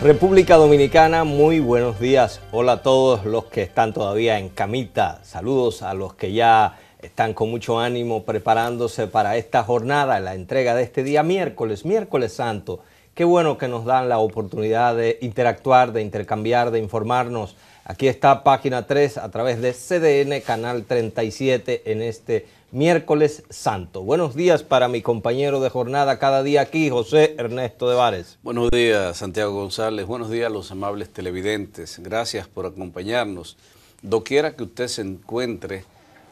República Dominicana, muy buenos días. Hola a todos los que están todavía en camita. Saludos a los que ya están con mucho ánimo preparándose para esta jornada, la entrega de este día miércoles, miércoles santo. Qué bueno que nos dan la oportunidad de interactuar, de intercambiar, de informarnos. Aquí está página 3 a través de CDN Canal 37 en este miércoles santo. Buenos días para mi compañero de jornada cada día aquí, José Ernesto de Vares. Buenos días, Santiago González. Buenos días, los amables televidentes. Gracias por acompañarnos. Doquiera que usted se encuentre,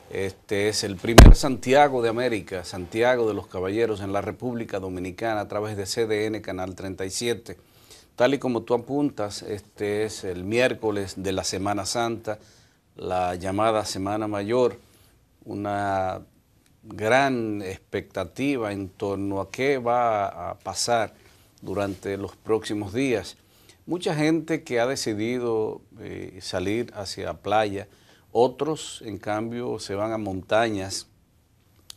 este es el primer Santiago de América, Santiago de los Caballeros en la República Dominicana a través de CDN Canal 37. Tal y como tú apuntas, este es el miércoles de la Semana Santa, la llamada Semana Mayor, una gran expectativa en torno a qué va a pasar durante los próximos días. Mucha gente que ha decidido eh, salir hacia playa, otros, en cambio, se van a montañas.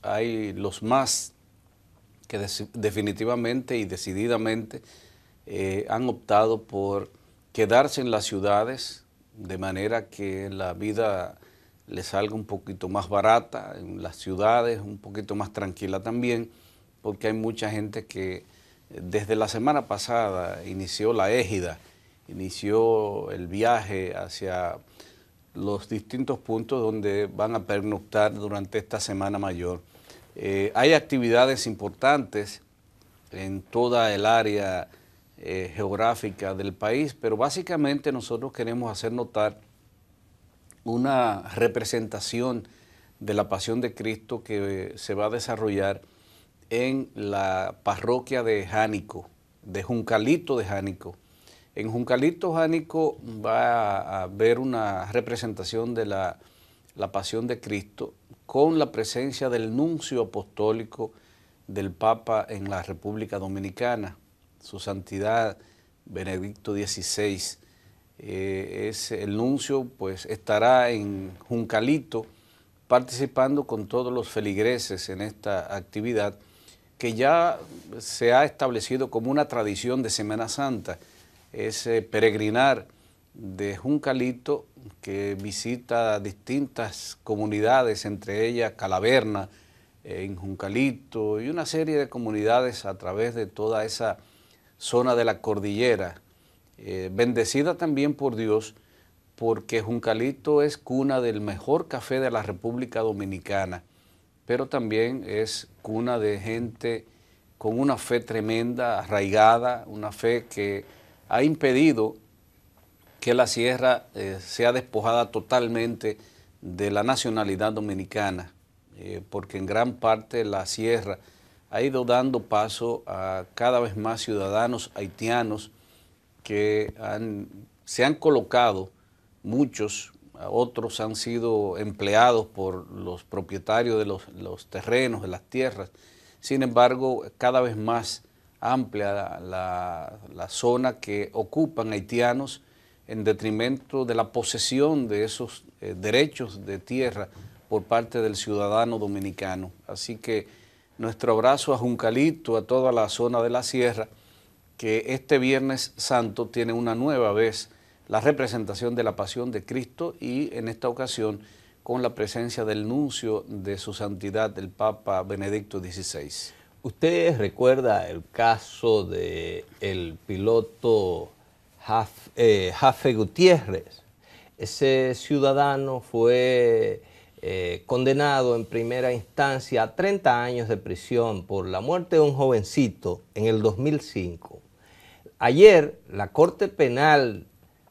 Hay los más que definitivamente y decididamente eh, han optado por quedarse en las ciudades de manera que la vida les salga un poquito más barata, en las ciudades un poquito más tranquila también, porque hay mucha gente que eh, desde la semana pasada inició la égida, inició el viaje hacia los distintos puntos donde van a pernoctar durante esta Semana Mayor. Eh, hay actividades importantes en toda el área eh, geográfica del país, pero básicamente nosotros queremos hacer notar una representación de la Pasión de Cristo que eh, se va a desarrollar en la parroquia de Jánico, de Juncalito de Jánico, en Juncalito Jánico va a haber una representación de la, pasión de Cristo con la presencia del nuncio apostólico del Papa en la República Dominicana, su santidad Benedicto XVI. Eh, es, el nuncio pues, estará en Juncalito participando con todos los feligreses en esta actividad que ya se ha establecido como una tradición de Semana Santa ese eh, peregrinar de Juncalito que visita distintas comunidades, entre ellas Calaverna, eh, en Juncalito y una serie de comunidades a través de toda esa zona de la cordillera, eh, bendecida también por Dios, porque Juncalito es cuna del mejor café de la República Dominicana, pero también es cuna de gente con una fe tremenda, arraigada, una fe que ha impedido que la sierra eh, sea despojada totalmente de la nacionalidad dominicana, eh, porque en gran parte la sierra ha ido dando paso a cada vez más ciudadanos haitianos que se han colocado, muchos, otros han sido empleados por los propietarios de los terrenos, de las tierras. Sin embargo, cada vez más amplia la, zona que ocupan haitianos en detrimento de la posesión de esos eh, derechos de tierra por parte del ciudadano dominicano. Así que nuestro abrazo a Juncalito, a toda la zona de la sierra, que este Viernes Santo tiene una nueva vez la representación de la Pasión de Cristo y en esta ocasión con la presencia del nuncio de su santidad, el Papa Benedicto XVI. Usted recuerda el caso del el piloto eh, Jafe, Gutiérrez. Ese ciudadano fue eh, condenado en primera instancia a 30 años de prisión por la muerte de un jovencito en el 2005. Ayer la Corte Penal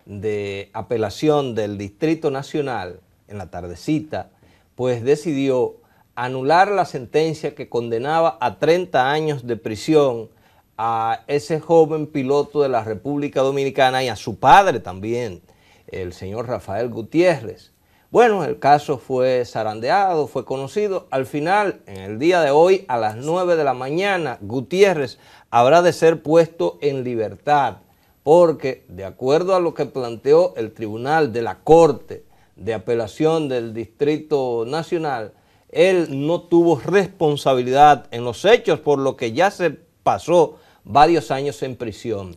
de Apelación del Distrito Nacional, en la tardecita, pues decidió anular la sentencia que condenaba a 30 años de prisión a ese joven piloto de la República Dominicana y a su padre también, el señor Rafael Gutiérrez. Bueno, el caso fue zarandeado, fue conocido. Al final, en el día de hoy, a las 9 de la mañana, Gutiérrez habrá de ser puesto en libertad, porque de acuerdo a lo que planteó el Tribunal de la Corte de Apelación del Distrito Nacional, él no tuvo responsabilidad en los hechos, por lo que ya se pasó varios años en prisión.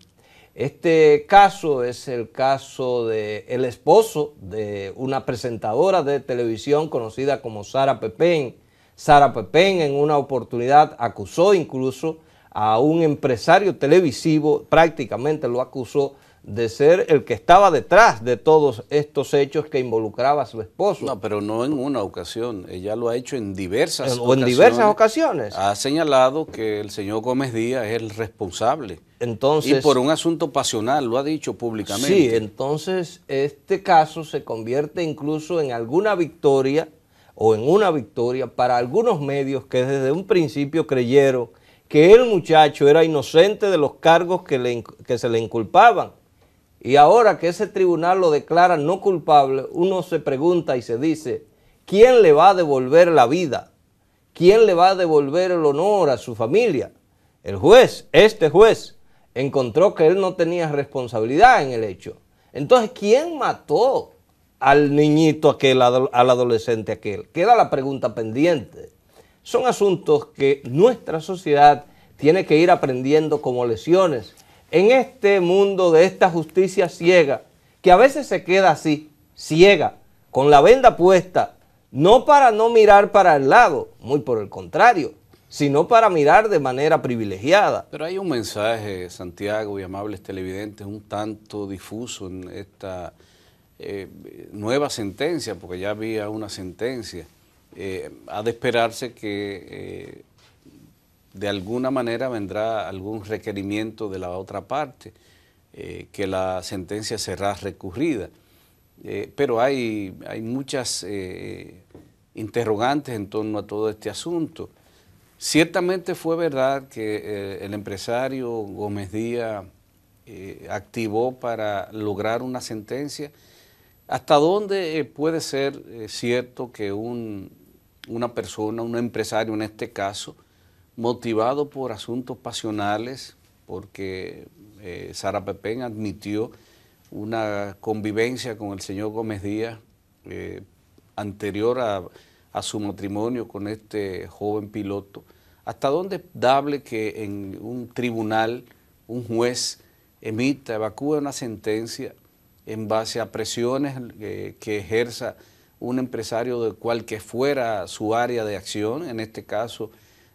Este caso es el caso del el esposo de una presentadora de televisión conocida como Sara Pepén. Sara Pepén en una oportunidad acusó incluso a un empresario televisivo, prácticamente lo acusó de ser el que estaba detrás de todos estos hechos que involucraba a su esposo. No, pero no en una ocasión, ella lo ha hecho en diversas ocasiones. en diversas ocasiones. Ha señalado que el señor Gómez Díaz es el responsable. Entonces, y por un asunto pasional, lo ha dicho públicamente. Sí, entonces este caso se convierte incluso en alguna victoria o en una victoria para algunos medios que desde un principio creyeron que el muchacho era inocente de los cargos que, que se le inculpaban y ahora que ese tribunal lo declara no culpable, uno se pregunta y se dice, ¿quién le va a devolver la vida? ¿Quién le va a devolver el honor a su familia? El juez, este juez, encontró que él no tenía responsabilidad en el hecho. Entonces, ¿quién mató al niñito aquel, al adolescente aquel? Queda la pregunta pendiente. Son asuntos que nuestra sociedad tiene que ir aprendiendo como lesiones en este mundo de esta justicia ciega, que a veces se queda así, ciega, con la venda puesta, no para no mirar para el lado, muy por el contrario, sino para mirar de manera privilegiada. Pero hay un mensaje, Santiago y amables televidentes, un tanto difuso en esta eh, nueva sentencia, porque ya había una sentencia. Eh, ha de esperarse que eh, de alguna manera vendrá algún requerimiento de la otra parte, eh, que la sentencia será recurrida. Eh, pero hay, hay muchas eh, interrogantes en torno a todo este asunto. Ciertamente fue verdad que el empresario Gómez Díaz activó para lograr una sentencia. ¿Hasta dónde puede ser cierto que una persona, un empresario en este caso, motivado por asuntos pasionales, porque eh, Sara Pepén admitió una convivencia con el señor Gómez Díaz eh, anterior a, su matrimonio con este joven piloto. ¿Hasta dónde dable que en un tribunal un juez emita, evacúe una sentencia en base a presiones eh, que ejerza un empresario de cual que fuera su área de acción, en este caso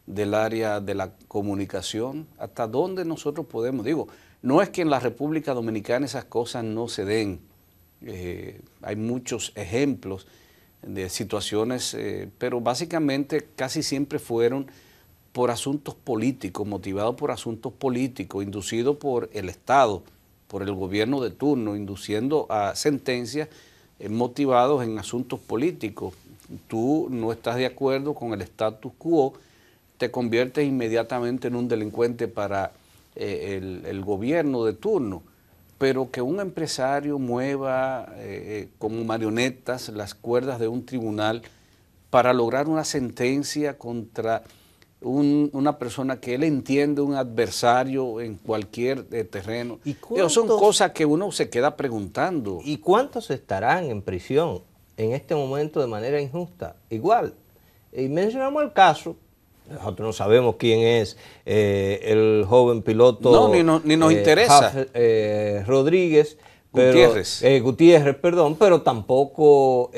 del área de la comunicación, hasta dónde nosotros podemos. Digo, no es que en la República Dominicana esas cosas no se den. Eh, hay muchos ejemplos de situaciones, eh, pero básicamente casi siempre fueron por asuntos políticos, motivados por asuntos políticos, inducidos por el Estado, por el gobierno de turno, induciendo a sentencias eh, motivados en asuntos políticos. Tú no estás de acuerdo con el status quo, te conviertes inmediatamente en un delincuente para eh, el, gobierno de turno. Pero que un empresario mueva eh, eh, como marionetas las cuerdas de un tribunal para lograr una sentencia contra una persona que él entiende, un adversario en cualquier terreno. ¿Y son cosas que uno se queda preguntando. ¿Y cuántos estarán en prisión en este momento de manera injusta? Igual, y mencionamos el caso nosotros no sabemos quién es eh, el joven piloto. No, ni, nos eh, interesa. Eh, Rodríguez. Gutiérrez. Gutiérrez, perdón, pero tampoco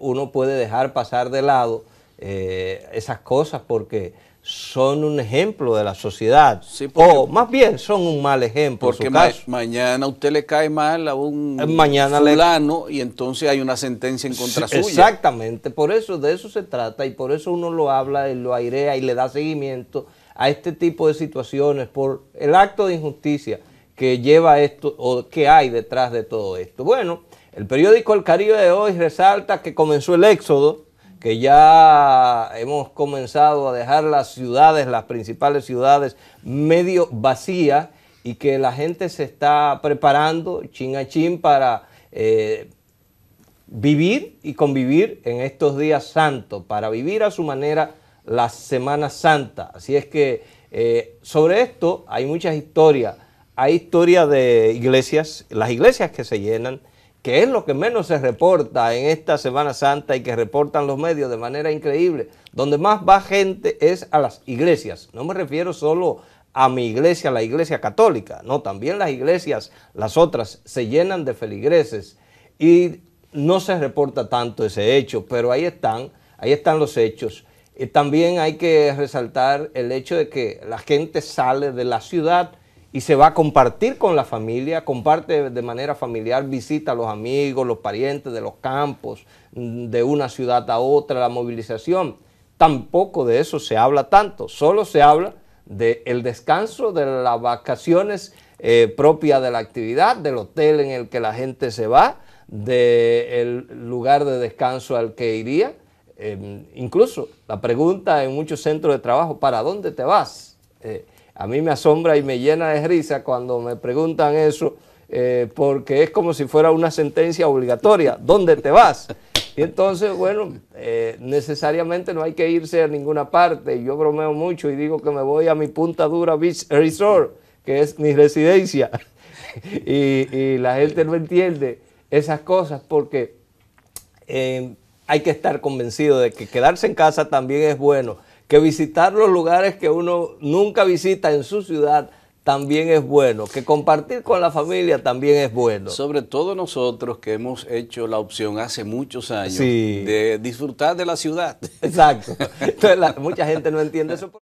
uno puede dejar pasar de lado esas cosas porque son un ejemplo de la sociedad. o más bien son un mal ejemplo. Porque caso. mañana usted le cae mal a un eh, mañana fulano y entonces hay una sentencia en contra suya. Exactamente, por eso de eso se trata y por eso uno lo habla y lo airea y le da seguimiento a este tipo de situaciones por el acto de injusticia que lleva esto o que hay detrás de todo esto. Bueno, el periódico El Caribe de hoy resalta que comenzó el éxodo que ya hemos comenzado a dejar las ciudades, las principales ciudades, medio vacías y que la gente se está preparando chin a chin para eh, vivir y convivir en estos días santos, para vivir a su manera la Semana Santa. Así es que eh, sobre esto hay muchas historias. Hay historias de iglesias, las iglesias que se llenan, que es lo que menos se reporta en esta Semana Santa y que reportan los medios de manera increíble, donde más va gente es a las iglesias. No me refiero solo a mi iglesia, la iglesia católica, no, también las iglesias, las otras, se llenan de feligreses y no se reporta tanto ese hecho, pero ahí están, ahí están los hechos. Eh, también hay que resaltar el hecho de que la gente sale de la ciudad, y se va a compartir con la familia, comparte de manera familiar, visita a los amigos, los parientes de los campos, mm, de una ciudad a otra, la movilización. Tampoco de eso se habla tanto, solo se habla del descanso, de las vacaciones eh, propias de la actividad, del hotel en el que la gente se va, del lugar de descanso al que iría. Em, incluso la pregunta en muchos centros de trabajo, ¿para dónde te vas? Eh, a mí me asombra y me llena de risa cuando me preguntan eso, eh, porque es como si fuera una sentencia obligatoria, ¿dónde te vas? Y entonces, bueno, eh, necesariamente no hay que irse a ninguna parte. Yo bromeo mucho y digo que me voy a mi Punta Dura Beach Resort, que es mi residencia. Y, la gente no entiende esas cosas porque eh, hay que estar convencido de que quedarse en casa también es bueno que visitar los lugares que uno nunca visita en su ciudad también es bueno, que compartir con la familia también es bueno. Sobre todo nosotros que hemos hecho la opción hace muchos años de disfrutar de la ciudad. Exacto. Entonces, mucha gente no entiende eso.